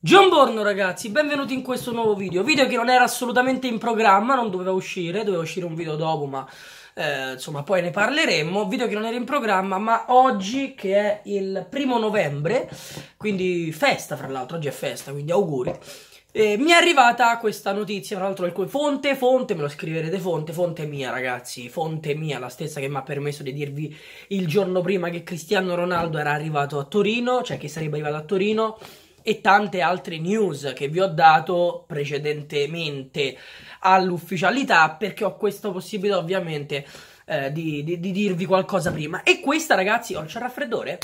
Buongiorno ragazzi, benvenuti in questo nuovo video, video che non era assolutamente in programma, non doveva uscire, doveva uscire un video dopo ma eh, insomma poi ne parleremo, video che non era in programma ma oggi che è il primo novembre, quindi festa fra l'altro, oggi è festa quindi auguri, eh, mi è arrivata questa notizia, tra l'altro fonte, fonte, me lo scriverete fonte, fonte mia ragazzi, fonte mia, la stessa che mi ha permesso di dirvi il giorno prima che Cristiano Ronaldo era arrivato a Torino, cioè che sarebbe arrivato a Torino e tante altre news che vi ho dato precedentemente all'ufficialità perché ho questa possibilità ovviamente eh, di, di, di, dirvi qualcosa prima. E questa ragazzi, oh, c'è il raffreddore?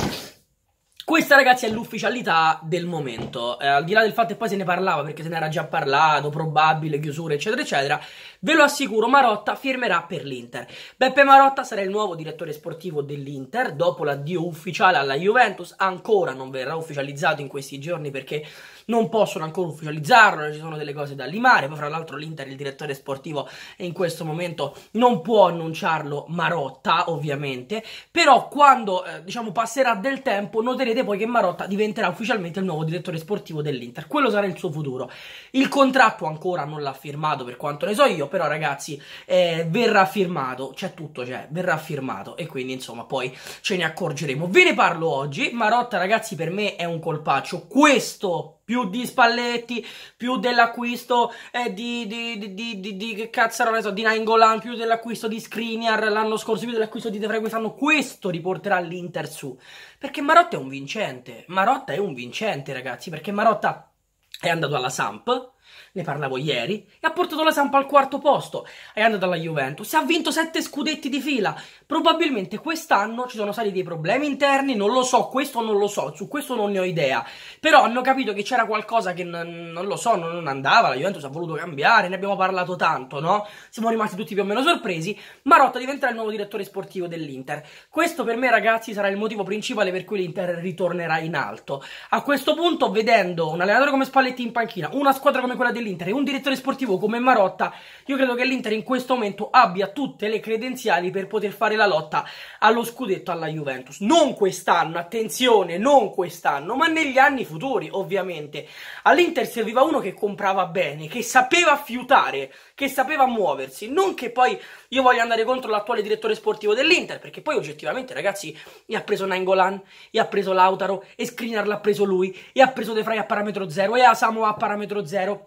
Questa ragazzi è l'ufficialità del momento, eh, al di là del fatto che poi se ne parlava perché se ne era già parlato, probabile chiusura eccetera eccetera, ve lo assicuro Marotta firmerà per l'Inter. Beppe Marotta sarà il nuovo direttore sportivo dell'Inter dopo l'addio ufficiale alla Juventus, ancora non verrà ufficializzato in questi giorni perché non possono ancora ufficializzarlo, ci sono delle cose da limare, poi fra l'altro l'Inter il direttore sportivo in questo momento non può annunciarlo Marotta ovviamente, però quando eh, diciamo passerà del tempo noterete Sapete poi che Marotta diventerà ufficialmente il nuovo direttore sportivo dell'Inter. Quello sarà il suo futuro. Il contratto ancora non l'ha firmato per quanto ne so io, però ragazzi eh, verrà firmato, c'è tutto, c'è, verrà firmato e quindi insomma poi ce ne accorgeremo. Ve ne parlo oggi, Marotta ragazzi per me è un colpaccio, questo più di Spalletti, più dell'acquisto eh, di, di, di, di, di, che cazzo so, di Nainggolan, più dell'acquisto di Skriniar l'anno scorso, più dell'acquisto di De Vrij quest'anno, questo riporterà l'Inter su, perché Marotta è un vincente, Marotta è un vincente ragazzi, perché Marotta è andato alla Samp, ne parlavo ieri, e ha portato la Sampa al quarto posto, è andata alla Juventus, ha vinto sette scudetti di fila, probabilmente quest'anno ci sono stati dei problemi interni, non lo so, questo non lo so, su questo non ne ho idea, però hanno capito che c'era qualcosa che non, non lo so, non, non andava, la Juventus ha voluto cambiare, ne abbiamo parlato tanto, no? Siamo rimasti tutti più o meno sorpresi, Marotta diventerà il nuovo direttore sportivo dell'Inter, questo per me ragazzi sarà il motivo principale per cui l'Inter ritornerà in alto, a questo punto vedendo un allenatore come Spalletti in panchina, una squadra come come quella dell'Inter e un direttore sportivo come Marotta, io credo che l'Inter in questo momento abbia tutte le credenziali per poter fare la lotta allo scudetto alla Juventus. Non quest'anno, attenzione, non quest'anno, ma negli anni futuri, ovviamente. All'Inter serviva uno che comprava bene, che sapeva fiutare, che sapeva muoversi, non che poi io voglia andare contro l'attuale direttore sportivo dell'Inter, perché poi oggettivamente, ragazzi, gli ha preso Nangolan, gli ha preso Lautaro e Skriniar l'ha preso lui, e ha preso De Frey a parametro zero e Asamo a parametro zero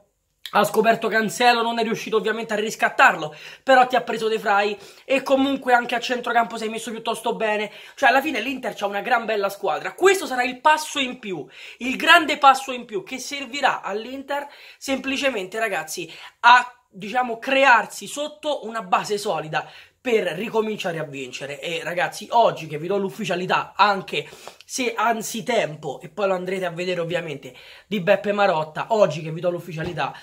ha scoperto Cancelo, non è riuscito ovviamente a riscattarlo, però ti ha preso De Frey e comunque anche a centrocampo sei messo piuttosto bene. Cioè alla fine l'Inter ha una gran bella squadra. Questo sarà il passo in più, il grande passo in più che servirà all'Inter semplicemente ragazzi a diciamo crearsi sotto una base solida per ricominciare a vincere. E ragazzi, oggi che vi do l'ufficialità, anche se anzitempo, e poi lo andrete a vedere ovviamente, di Beppe Marotta, oggi che vi do l'ufficialità,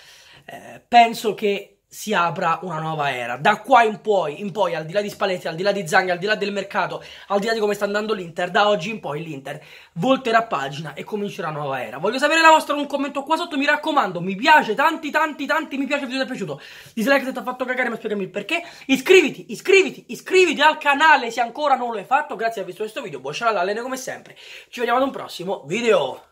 eh, penso che si apra una nuova era. Da qua in poi, in poi, al di là di Spalletti, al di là di Zang, al di là del mercato, al di là di come sta andando l'Inter, da oggi in poi l'Inter volterà pagina e comincerà una nuova era. Voglio sapere la vostra in un commento qua sotto, mi raccomando, mi piace, tanti, tanti, tanti, mi piace, il video ti è piaciuto. Dislike se ti ha fatto cagare, ma spiegami il perché. Iscriviti, iscriviti, iscriviti al canale se ancora non lo hai fatto. Grazie per aver visto questo video, buon scialallene come sempre. Ci vediamo ad un prossimo video.